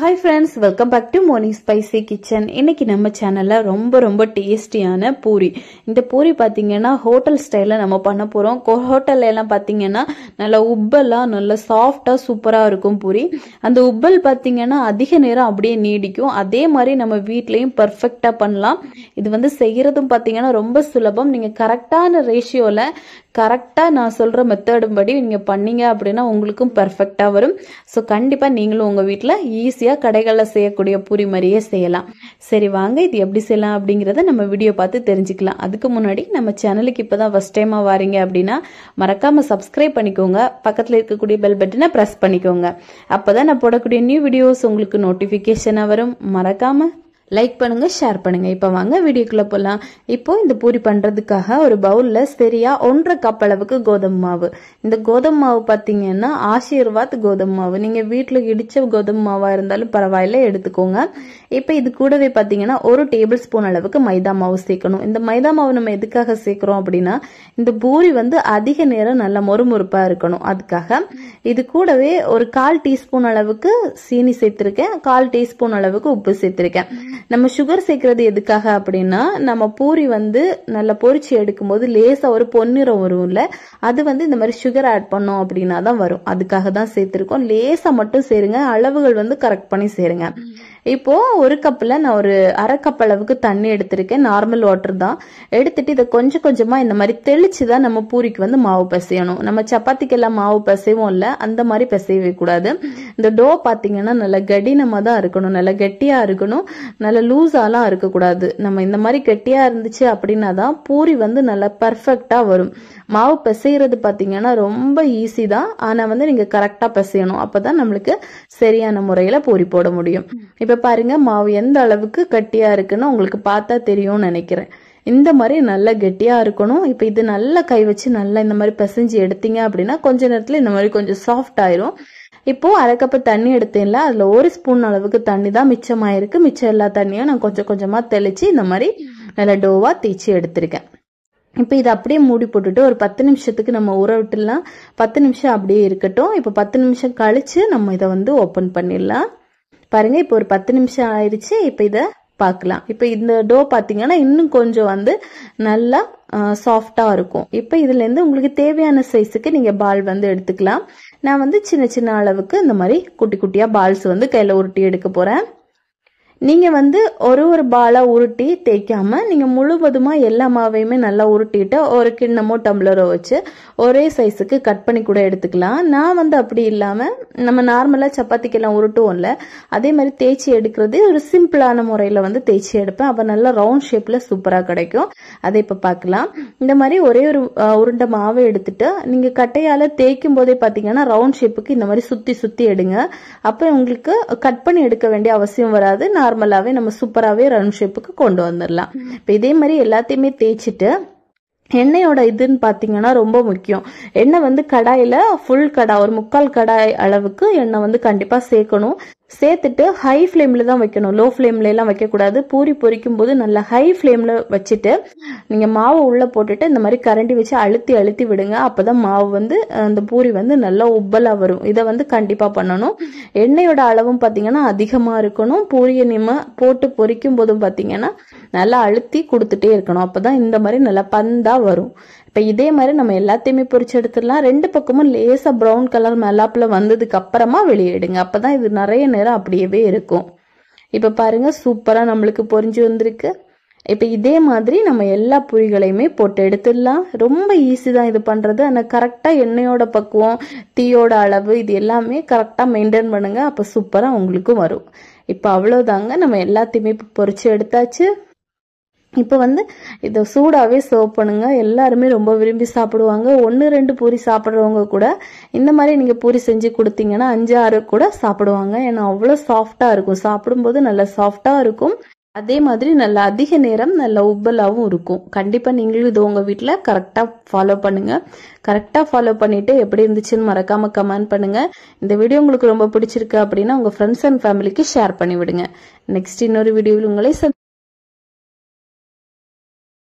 hi friends welcome back to Morning Spicy Kitchen இன்னைக்கு நம்ம சேனலில் ரொம்ப ரொம்ப டேஸ்டியான பூரி இந்த பூரி பார்த்தீங்கன்னா ஹோட்டல் ஸ்டைலில் நம்ம பண்ண போகிறோம் எல்லாம் பார்த்தீங்கன்னா நல்லா உப்பெல்லாம் நல்லா சாஃப்டாக சூப்பராக இருக்கும் பூரி அந்த உப்பல் பார்த்திங்கன்னா அதிக நேரம் அப்படியே நீடிக்கும் அதே மாதிரி நம்ம வீட்லேயும் பர்ஃபெக்டாக பண்ணலாம் இது வந்து செய்கிறதும் பார்த்திங்கன்னா ரொம்ப சுலபம் நீங்கள் கரெக்டான ரேஷியோவில் கரெக்டாக நான் சொல்கிற மெத்தடும்படி படி நீங்கள் பண்ணீங்க அப்படின்னா உங்களுக்கும் பர்ஃபெக்டாக வரும் ஸோ கண்டிப்பாக நீங்களும் உங்கள் வீட்டில் ஈஸியாக ஈஸியாக கடைகளில் செய்யக்கூடிய பூரி மாதிரியே செய்யலாம் சரி வாங்க இது எப்படி செய்யலாம் அப்படிங்கிறத நம்ம வீடியோ பார்த்து தெரிஞ்சுக்கலாம் அதுக்கு முன்னாடி நம்ம சேனலுக்கு இப்போ தான் ஃபஸ்ட் டைமாக வரீங்க அப்படின்னா மறக்காமல் சப்ஸ்கிரைப் பண்ணிக்கோங்க பக்கத்தில் இருக்கக்கூடிய பெல் பட்டனை ப்ரெஸ் பண்ணிக்கோங்க அப்போ தான் நான் போடக்கூடிய நியூ வீடியோஸ் உங்களுக்கு நோட்டிஃபிகேஷனாக வரும் மறக்காமல் லைக் பண்ணுங்க ஷேர் பண்ணுங்க இப்போ வாங்க வீடியோக்குள்ளே போகலாம் இப்போ இந்த பூரி பண்றதுக்காக ஒரு பவுல்ல சரியா ஒன்றரை கப் அளவுக்கு கோதுமை மாவு இந்த கோதுமை மாவு பார்த்தீங்கன்னா ஆசீர்வாத் கோதுமை மாவு நீங்க வீட்டில் இடிச்ச கோதுமை மாவாக இருந்தாலும் பரவாயில்ல எடுத்துக்கோங்க இப்போ இது கூடவே பார்த்தீங்கன்னா ஒரு டேபிள் ஸ்பூன் அளவுக்கு மைதா மாவு சேர்க்கணும் இந்த மைதா மாவு நம்ம எதுக்காக சேர்க்குறோம் அப்படின்னா இந்த பூரி வந்து அதிக நேரம் நல்லா மொறுமொறுப்பா இருக்கணும் அதுக்காக இது கூடவே ஒரு கால் டீஸ்பூன் அளவுக்கு சீனி சேர்த்துருக்கேன் கால் டீஸ்பூன் அளவுக்கு உப்பு சேர்த்துருக்கேன் நம்ம சுகர் சேர்க்கறது எதுக்காக அப்படின்னா நம்ம பூரி வந்து நல்லா பொறிச்சு எடுக்கும்போது லேசாக ஒரு பொன்னிறம் வரும்ல அது வந்து இந்த மாதிரி சுகர் ஆட் பண்ணோம் அப்படின்னா தான் வரும் அதுக்காக தான் சேர்த்துருக்கோம் லேசாக மட்டும் சேருங்க அளவுகள் வந்து கரெக்ட் பண்ணி சேருங்க இப்போது ஒரு கப்பில் நான் ஒரு அரை கப் அளவுக்கு தண்ணி எடுத்திருக்கேன் நார்மல் வாட்டர் தான் எடுத்துட்டு இதை கொஞ்சம் கொஞ்சமாக இந்த மாதிரி தெளித்து தான் நம்ம பூரிக்கு வந்து மாவு பசையணும் நம்ம சப்பாத்திக்கெல்லாம் மாவு பசையவும் இல்லை அந்த மாதிரி பிசையவே கூடாது இந்த டோ பார்த்தீங்கன்னா நல்லா கடினமாக தான் இருக்கணும் நல்லா கெட்டியாக இருக்கணும் நல்லா லூஸாலாம் இருக்கக்கூடாது நம்ம இந்த மாதிரி கெட்டியாக இருந்துச்சு அப்படின்னா தான் பூரி வந்து நல்லா பர்ஃபெக்டாக வரும் மாவு பிசைகிறது பார்த்தீங்கன்னா ரொம்ப ஈஸி தான் ஆனால் வந்து நீங்கள் கரெக்டாக பிசையணும் அப்போ தான் நம்மளுக்கு சரியான முறையில் பூரி போட முடியும் இப்போ பாருங்க மாவு எந்த அளவுக்கு கட்டியாக இருக்குன்னு உங்களுக்கு பார்த்தா தெரியும்னு நினைக்கிறேன் இந்த மாதிரி நல்லா கெட்டியாக இருக்கணும் இப்போ இது நல்லா கை வச்சு நல்லா இந்த மாதிரி பிசைஞ்சு எடுத்தீங்க அப்படின்னா கொஞ்ச நேரத்தில் இந்த மாதிரி கொஞ்சம் சாஃப்ட் ஆயிரும் இப்போது அரை கப்பு தண்ணி எடுத்தேன்ல அதில் ஒரு ஸ்பூன் அளவுக்கு தண்ணி தான் மிச்சமாயிருக்கு மிச்சம் எல்லா தண்ணியும் நான் கொஞ்சம் கொஞ்சமாக தெளித்து இந்த மாதிரி நல்லா டோவாக தேய்ச்சி எடுத்திருக்கேன் இப்போ இதை அப்படியே மூடி போட்டுட்டு ஒரு பத்து நிமிஷத்துக்கு நம்ம ஊற விட்டுலாம் பத்து நிமிஷம் அப்படியே இருக்கட்டும் இப்போ பத்து நிமிஷம் கழித்து நம்ம இதை வந்து ஓப்பன் பண்ணிடலாம் பாருங்கள் இப்போ ஒரு பத்து நிமிஷம் ஆயிடுச்சு இப்போ இதை பார்க்கலாம் இப்போ இந்த டோ பார்த்தீங்கன்னா இன்னும் கொஞ்சம் வந்து நல்லா சாஃப்டா இருக்கும் இப்போ இதுலேருந்து உங்களுக்கு தேவையான சைஸுக்கு நீங்கள் பால் வந்து எடுத்துக்கலாம் நான் வந்து சின்ன சின்ன அளவுக்கு இந்த மாதிரி குட்டி குட்டியாக பால்ஸ் வந்து கையில் உருட்டி எடுக்க போகிறேன் நீங்கள் வந்து ஒரு ஒரு பாலாக உருட்டி தேய்க்காமல் நீங்கள் முழுவதுமாக எல்லா மாவையுமே நல்லா உருட்டிட்டு ஒரு கிண்ணமோ டம்ளரோ வச்சு ஒரே சைஸுக்கு கட் பண்ணி கூட எடுத்துக்கலாம் நான் வந்து அப்படி இல்லாமல் நம்ம நார்மலாக சப்பாத்திக்கெல்லாம் உருட்டுவோம்ல அதே மாதிரி தேய்ச்சி எடுக்கிறது ஒரு சிம்பிளான முறையில் வந்து தேய்ச்சி எடுப்பேன் அப்போ நல்லா ரவுண்ட் ஷேப்பில் சூப்பராக கிடைக்கும் அதை இப்போ பார்க்கலாம் இந்த மாதிரி ஒரே ஒரு உருண்டை மாவை எடுத்துட்டு நீங்கள் கட்டையால் தேய்க்கும் போதே பார்த்தீங்கன்னா ரவுண்ட் ஷேப்புக்கு இந்த மாதிரி சுற்றி சுற்றி எடுங்க அப்போ உங்களுக்கு கட் பண்ணி எடுக்க வேண்டிய அவசியம் வராது நான் நார்மலாகவே நம்ம சூப்பராகவே ரவுண்ட் ஷேப்புக்கு கொண்டு வந்துடலாம் இப்போ இதே மாதிரி எல்லாத்தையுமே தேய்ச்சிட்டு எண்ணெயோட இதுன்னு பார்த்தீங்கன்னா ரொம்ப முக்கியம் எண்ணெய் வந்து கடாயில் ஃபுல் கடாய் ஒரு முக்கால் கடாய் அளவுக்கு எண்ணெய் வந்து கண்டிப்பாக சேர்க்கணும் சேர்த்துட்டு ஹை ஃப்ளேமில் தான் வைக்கணும் லோ ஃப்ளேம்லலாம் வைக்கக்கூடாது பூரி பொரிக்கும் போது நல்லா ஹை ஃப்ளேமில் வச்சுட்டு நீங்கள் மாவை உள்ளே போட்டுட்டு இந்த மாதிரி கரண்டி வச்சு அழுத்தி அழுத்தி விடுங்க அப்போ தான் மாவு வந்து அந்த பூரி வந்து நல்லா உப்பலாக வரும் இதை வந்து கண்டிப்பாக பண்ணணும் எண்ணெயோட அளவும் பார்த்தீங்கன்னா அதிகமாக இருக்கணும் பூரியை நிம போட்டு பொரிக்கும் போதும் பார்த்தீங்கன்னா நல்லா அழுத்தி கொடுத்துட்டே இருக்கணும் அப்போ தான் இந்த மாதிரி நல்லா பந்தாக வரும் இப்போ இதே மாதிரி நம்ம எல்லாத்தையுமே பொறிச்சு எடுத்துடலாம் ரெண்டு பக்கமும் லேசாக ப்ரௌன் கலர் மெலாப்பில் வந்ததுக்கு அப்புறமா வெளியிடுங்க அப்போ தான் இது நிறைய நேரம் அப்படியே இருக்கும் இப்போ பாருங்கள் சூப்பராக நம்மளுக்கு பொறிஞ்சு வந்திருக்கு இப்போ இதே மாதிரி நம்ம எல்லா புரிகளையுமே போட்டு எடுத்துடலாம் ரொம்ப ஈஸி தான் இது பண்ணுறது ஆனால் கரெக்டாக எண்ணெயோட பக்குவம் தீயோட அளவு இது எல்லாமே கரெக்டாக மெயின்டைன் பண்ணுங்கள் அப்போ சூப்பராக உங்களுக்கும் வரும் இப்போ அவ்வளோதாங்க நம்ம எல்லாத்தையுமே இப்போ பொறிச்சு எடுத்தாச்சு இப்போ வந்து இதை சூடாகவே சர்வ் பண்ணுங்கள் எல்லாருமே ரொம்ப விரும்பி சாப்பிடுவாங்க ஒன்று ரெண்டு பூரி சாப்பிட்றவங்க கூட இந்த மாதிரி நீங்கள் பூரி செஞ்சு கொடுத்தீங்கன்னா அஞ்சு ஆறு கூட சாப்பிடுவாங்க ஏன்னா அவ்வளோ சாஃப்டாக இருக்கும் சாப்பிடும்போது நல்லா சாஃப்டாக இருக்கும் அதே மாதிரி நல்லா அதிக நேரம் நல்லா உப்பலாகவும் இருக்கும் கண்டிப்பாக நீங்களும் இது உங்கள் வீட்டில் கரெக்டாக ஃபாலோ பண்ணுங்கள் கரெக்டாக ஃபாலோ பண்ணிவிட்டு எப்படி இருந்துச்சுன்னு மறக்காமல் கமெண்ட் பண்ணுங்கள் இந்த வீடியோ உங்களுக்கு ரொம்ப பிடிச்சிருக்கு அப்படின்னா உங்கள் ஃப்ரெண்ட்ஸ் அண்ட் ஃபேமிலிக்கு ஷேர் பண்ணிவிடுங்க நெக்ஸ்ட் இன்னொரு வீடியோவில் உங்களை